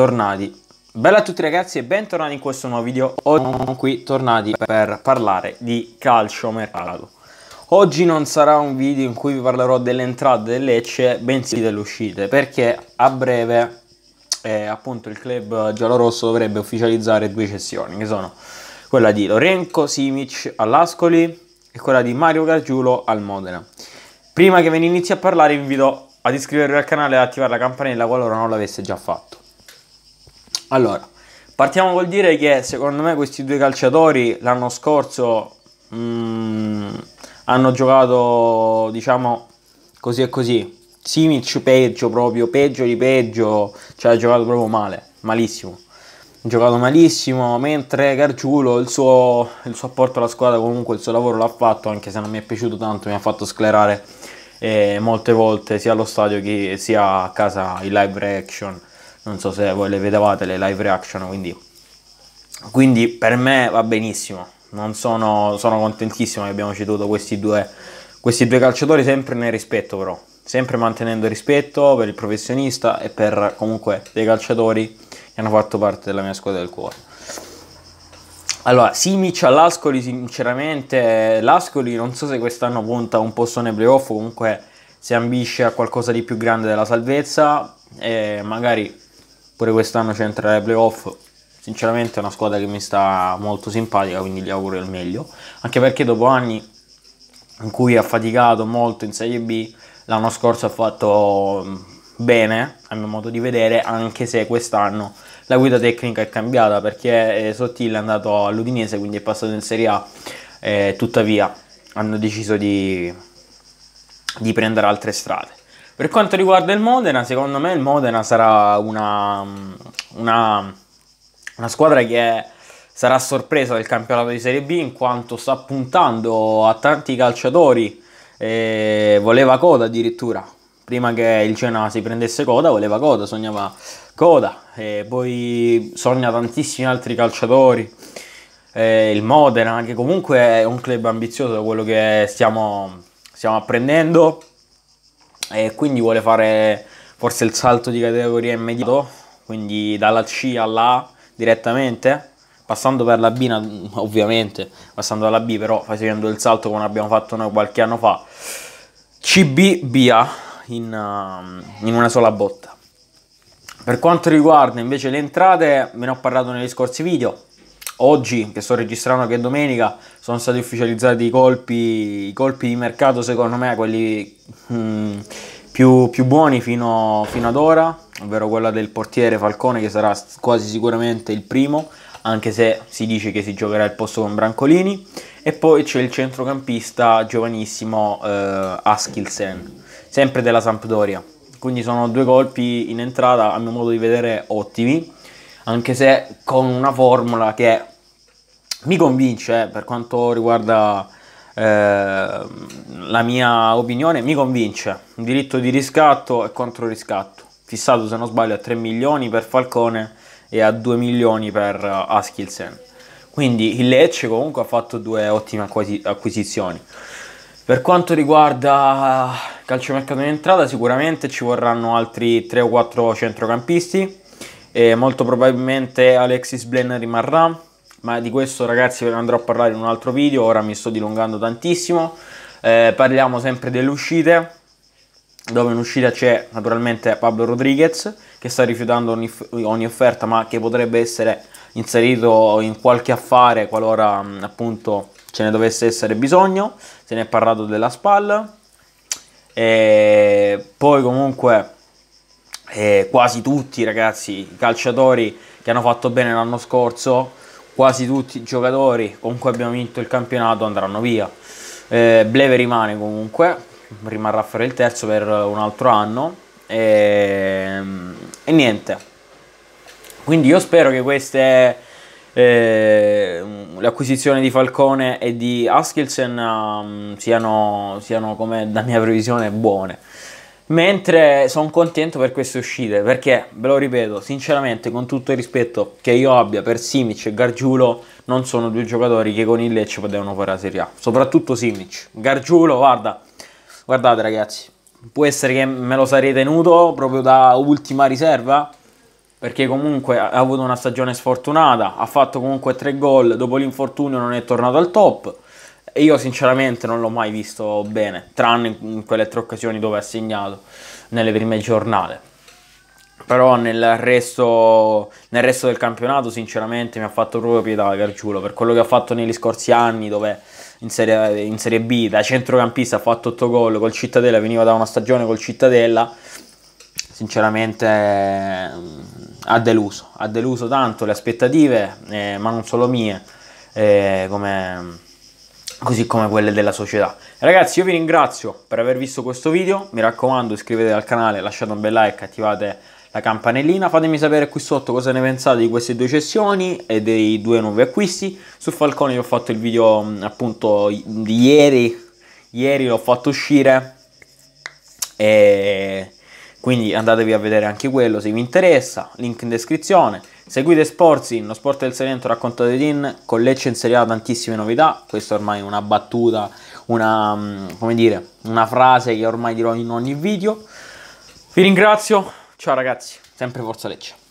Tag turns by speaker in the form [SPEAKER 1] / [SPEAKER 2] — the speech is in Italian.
[SPEAKER 1] Tornadi. Bella a tutti ragazzi e bentornati in questo nuovo video. Oggi siamo qui tornati per parlare di calcio mercato. Oggi non sarà un video in cui vi parlerò delle entrate delle Lecce, bensì delle uscite, perché a breve eh, appunto il club giallorosso dovrebbe ufficializzare due cessioni, che sono quella di Lorenzo Simic all'Ascoli e quella di Mario Gargiulo al Modena. Prima che ve ne inizi a parlare vi invito ad iscrivervi al canale e ad attivare la campanella qualora non l'avesse già fatto. Allora, partiamo col dire che secondo me questi due calciatori l'anno scorso mh, mm, hanno giocato, diciamo, così e così. Simic peggio, proprio peggio di peggio, cioè ha giocato proprio male, malissimo. Ha giocato malissimo, mentre Gargiulo il suo, il suo apporto alla squadra, comunque il suo lavoro l'ha fatto, anche se non mi è piaciuto tanto, mi ha fatto sclerare eh, molte volte sia allo stadio che sia a casa in live reaction non so se voi le vedevate le live reaction, quindi, quindi per me va benissimo, sono, sono, contentissimo che abbiamo ceduto questi due, questi due calciatori sempre nel rispetto però, sempre mantenendo rispetto per il professionista e per comunque dei calciatori che hanno fatto parte della mia squadra del cuore. Allora, Simic all'Ascoli, sinceramente, l'Ascoli non so se quest'anno punta un posto nei playoff, comunque si ambisce a qualcosa di più grande della salvezza, e magari pure quest'anno c'entra ai playoff. Sinceramente è una squadra che mi sta molto simpatica, quindi gli auguro il meglio. Anche perché dopo anni in cui ha faticato molto in Serie B, l'anno scorso ha fatto mm, bene, a mio modo di vedere, anche se quest'anno la guida tecnica è cambiata perché eh, Sottile è andato all'Udinese, quindi è passato in Serie A, eh, tuttavia hanno deciso di, di prendere altre strade. Per quanto riguarda il Modena, secondo me il Modena sarà una, una, una squadra che sarà sorpresa del campionato di Serie B in quanto sta puntando a tanti calciatori, eh, voleva coda addirittura, prima che il Genoa si prendesse coda, voleva coda, sognava coda, e poi sogna tantissimi altri calciatori. Eh, il Modena, che comunque è un club ambizioso, quello che stiamo, stiamo apprendendo, e quindi vuole fare forse il salto di categoria immediato, quindi dalla C alla A direttamente, passando per la B ovviamente, passando dalla B però facendo il salto come abbiamo fatto noi qualche anno fa, CB, BA in, um, in una sola botta. Per quanto riguarda invece le entrate, ve ne ho parlato negli scorsi video, oggi, che sto registrando che è domenica, sono stati ufficializzati i colpi, i colpi di mercato, secondo me, quelli mm, più, più, buoni fino, fino, ad ora, ovvero quella del portiere Falcone, che sarà quasi sicuramente il primo, anche se si dice che si giocherà il posto con Brancolini, e poi c'è il centrocampista giovanissimo eh, Askilsen, sempre della Sampdoria. Quindi sono due colpi in entrata, a mio modo di vedere, ottimi anche se con una formula che mi convince eh, per quanto riguarda eh, la mia opinione, mi convince un diritto di riscatto e controriscatto, fissato se non sbaglio a 3 milioni per Falcone e a 2 milioni per eh, Askilsen. Quindi il Lecce comunque ha fatto due ottime acquisizioni. Per quanto riguarda eh, calciomercato in entrata, sicuramente ci vorranno altri 3 o 4 centrocampisti e molto probabilmente Alexis Blen rimarrà ma di questo ragazzi ve ne andrò a parlare in un altro video, ora mi sto dilungando tantissimo. Eh, parliamo sempre delle uscite, dove in uscita c'è naturalmente Pablo Rodriguez che sta rifiutando ogni, ogni, offerta ma che potrebbe essere inserito in qualche affare qualora appunto ce ne dovesse essere bisogno, se ne è parlato della SPAL. E poi comunque eh, quasi tutti ragazzi i calciatori che hanno fatto bene l'anno scorso quasi tutti i giocatori con cui abbiamo vinto il campionato andranno via. Eh, Bleve rimane comunque, rimarrà a fare il terzo per un altro anno e, ehm, e niente. Quindi io spero che queste eh, l'acquisizione di Falcone e di Askelsen um, siano, siano, come da mia previsione, buone. Mentre sono contento per queste uscite, perché ve lo ripeto, sinceramente, con tutto il rispetto che io abbia per Simic e Gargiulo, non sono due giocatori che con il Lecce potevano fare la Serie A, soprattutto Simic. Gargiulo, guarda, guardate ragazzi, può essere che me lo sarei tenuto proprio da ultima riserva, perché comunque ha avuto una stagione sfortunata, ha fatto comunque tre gol, dopo l'infortunio non è tornato al top io sinceramente non l'ho mai visto bene, tranne in quelle tre occasioni dove ha segnato nelle prime giornate. Però nel resto, nel resto del campionato sinceramente mi ha fatto proprio pietà Gargiulo per quello che ha fatto negli scorsi anni dove in Serie, in serie B da centrocampista ha fatto 8 gol col Cittadella, veniva da una stagione col Cittadella sinceramente ha deluso, ha deluso tanto le aspettative, eh, ma non solo mie, eh, come così come quelle della società. Ragazzi io vi ringrazio per aver visto questo video, mi raccomando iscrivetevi al canale, lasciate un bel like, attivate la campanellina, fatemi sapere qui sotto cosa ne pensate di queste due cessioni e dei due nuovi acquisti, su Falcone vi ho fatto il video appunto di ieri, ieri l'ho fatto uscire e quindi andatevi a vedere anche quello se vi interessa, link in descrizione. Seguite Sportsin, lo sport del Salento raccontato di in, con Lecce in Serie A tantissime novità, questa ormai è una battuta, una, mm, dire, una frase che ormai dirò in ogni video. Vi ringrazio, ciao ragazzi, sempre Forza Lecce.